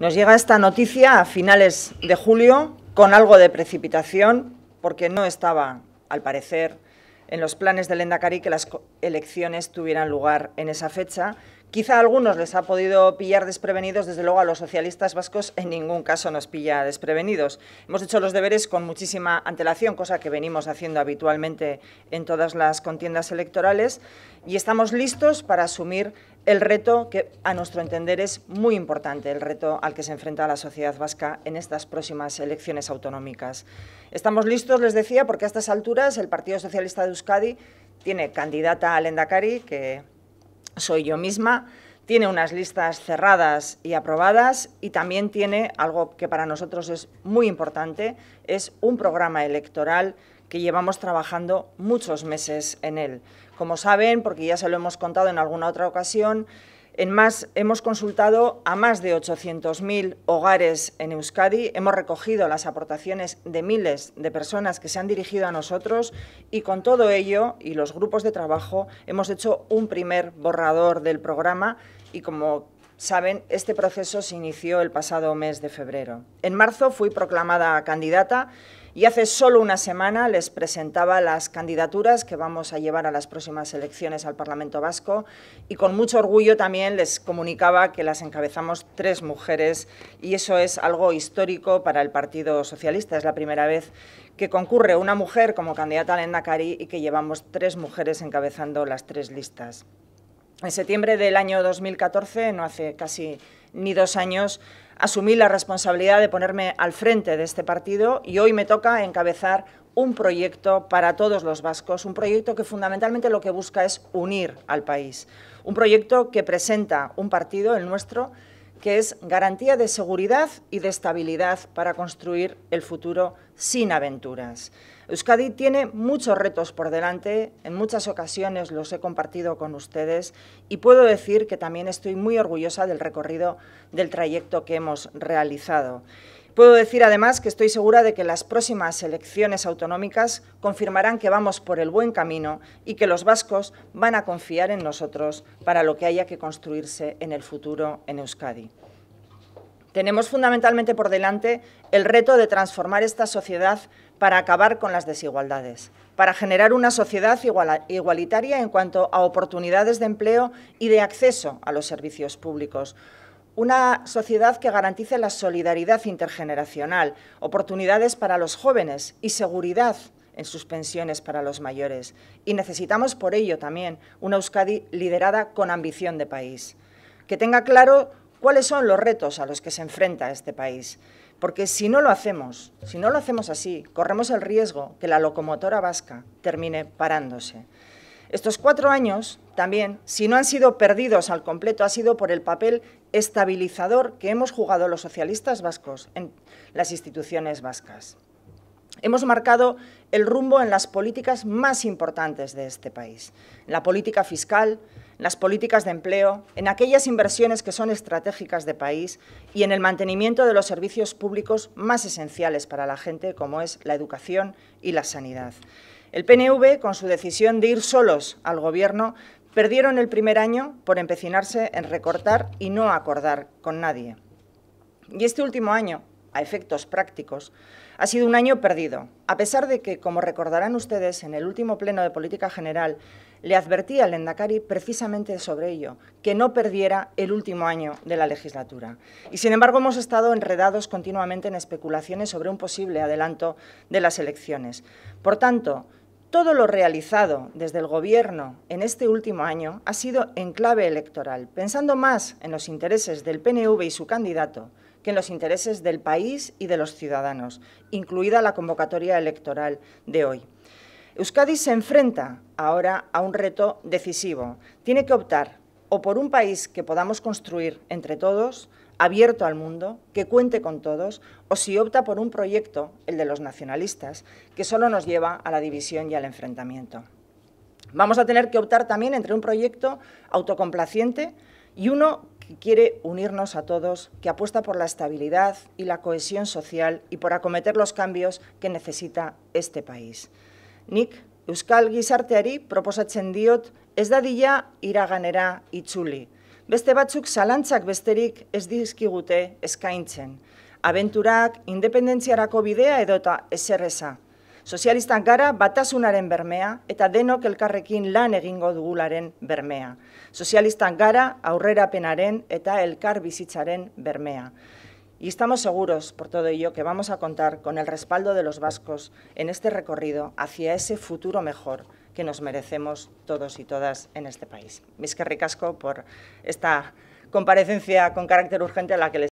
Nos llega esta noticia a finales de julio con algo de precipitación porque no estaba, al parecer, en los planes del Endacari que las elecciones tuvieran lugar en esa fecha Quizá a algunos les ha podido pillar desprevenidos, desde luego a los socialistas vascos en ningún caso nos pilla desprevenidos. Hemos hecho los deberes con muchísima antelación, cosa que venimos haciendo habitualmente en todas las contiendas electorales, y estamos listos para asumir el reto que a nuestro entender es muy importante, el reto al que se enfrenta la sociedad vasca en estas próximas elecciones autonómicas. Estamos listos, les decía, porque a estas alturas el Partido Socialista de Euskadi tiene candidata al endakari que soy yo misma, tiene unas listas cerradas y aprobadas y también tiene algo que para nosotros es muy importante, es un programa electoral que llevamos trabajando muchos meses en él. Como saben, porque ya se lo hemos contado en alguna otra ocasión, en más, hemos consultado a más de 800.000 hogares en Euskadi, hemos recogido las aportaciones de miles de personas que se han dirigido a nosotros y con todo ello y los grupos de trabajo hemos hecho un primer borrador del programa y como saben, este proceso se inició el pasado mes de febrero. En marzo fui proclamada candidata y hace solo una semana les presentaba las candidaturas que vamos a llevar a las próximas elecciones al Parlamento Vasco y con mucho orgullo también les comunicaba que las encabezamos tres mujeres y eso es algo histórico para el Partido Socialista. Es la primera vez que concurre una mujer como candidata al Endacari y que llevamos tres mujeres encabezando las tres listas. En septiembre del año 2014, no hace casi ni dos años, asumí la responsabilidad de ponerme al frente de este partido y hoy me toca encabezar un proyecto para todos los vascos, un proyecto que fundamentalmente lo que busca es unir al país, un proyecto que presenta un partido, el nuestro, que es garantía de seguridad y de estabilidad para construir el futuro sin aventuras. Euskadi tiene muchos retos por delante, en muchas ocasiones los he compartido con ustedes y puedo decir que también estoy muy orgullosa del recorrido del trayecto que hemos realizado. Puedo decir además que estoy segura de que las próximas elecciones autonómicas confirmarán que vamos por el buen camino y que los vascos van a confiar en nosotros para lo que haya que construirse en el futuro en Euskadi. Tenemos fundamentalmente por delante el reto de transformar esta sociedad para acabar con las desigualdades, para generar una sociedad igualitaria en cuanto a oportunidades de empleo y de acceso a los servicios públicos, una sociedad que garantice la solidaridad intergeneracional, oportunidades para los jóvenes y seguridad en sus pensiones para los mayores. Y necesitamos por ello también una Euskadi liderada con ambición de país, que tenga claro cuáles son los retos a los que se enfrenta este país. Porque si no lo hacemos, si no lo hacemos así, corremos el riesgo que la locomotora vasca termine parándose. Estos cuatro años también, si no han sido perdidos al completo, ha sido por el papel estabilizador que hemos jugado los socialistas vascos en las instituciones vascas. Hemos marcado el rumbo en las políticas más importantes de este país, la política fiscal, las políticas de empleo, en aquellas inversiones que son estratégicas de país y en el mantenimiento de los servicios públicos más esenciales para la gente, como es la educación y la sanidad. El PNV, con su decisión de ir solos al Gobierno, perdieron el primer año por empecinarse en recortar y no acordar con nadie. Y este último año, a efectos prácticos, ha sido un año perdido, a pesar de que, como recordarán ustedes, en el último pleno de política general le advertí al Endacari precisamente sobre ello, que no perdiera el último año de la legislatura. Y sin embargo hemos estado enredados continuamente en especulaciones sobre un posible adelanto de las elecciones. Por tanto, todo lo realizado desde el Gobierno en este último año ha sido en clave electoral, pensando más en los intereses del PNV y su candidato que en los intereses del país y de los ciudadanos, incluida la convocatoria electoral de hoy. Euskadi se enfrenta ahora a un reto decisivo. Tiene que optar o por un país que podamos construir entre todos, abierto al mundo, que cuente con todos, o si opta por un proyecto, el de los nacionalistas, que solo nos lleva a la división y al enfrentamiento. Vamos a tener que optar también entre un proyecto autocomplaciente y uno que quiere unirnos a todos, que apuesta por la estabilidad y la cohesión social y por acometer los cambios que necesita este país. Nik, Euskal Gizarteari proposatzen diot, ez dadila iraganera chuli. Beste batzuk zalantzak besterik ez dizkigute eskaintzen. Abenturak independentziarako bidea edota eserreza. Sozialistan gara batasunaren bermea eta denok elkarrekin lan egingo dugularen bermea. Sozialistan gara aurrerapenaren eta elkar bizitzaren bermea. Y estamos seguros, por todo ello, que vamos a contar con el respaldo de los vascos en este recorrido hacia ese futuro mejor que nos merecemos todos y todas en este país. Mis que ricasco por esta comparecencia con carácter urgente a la que les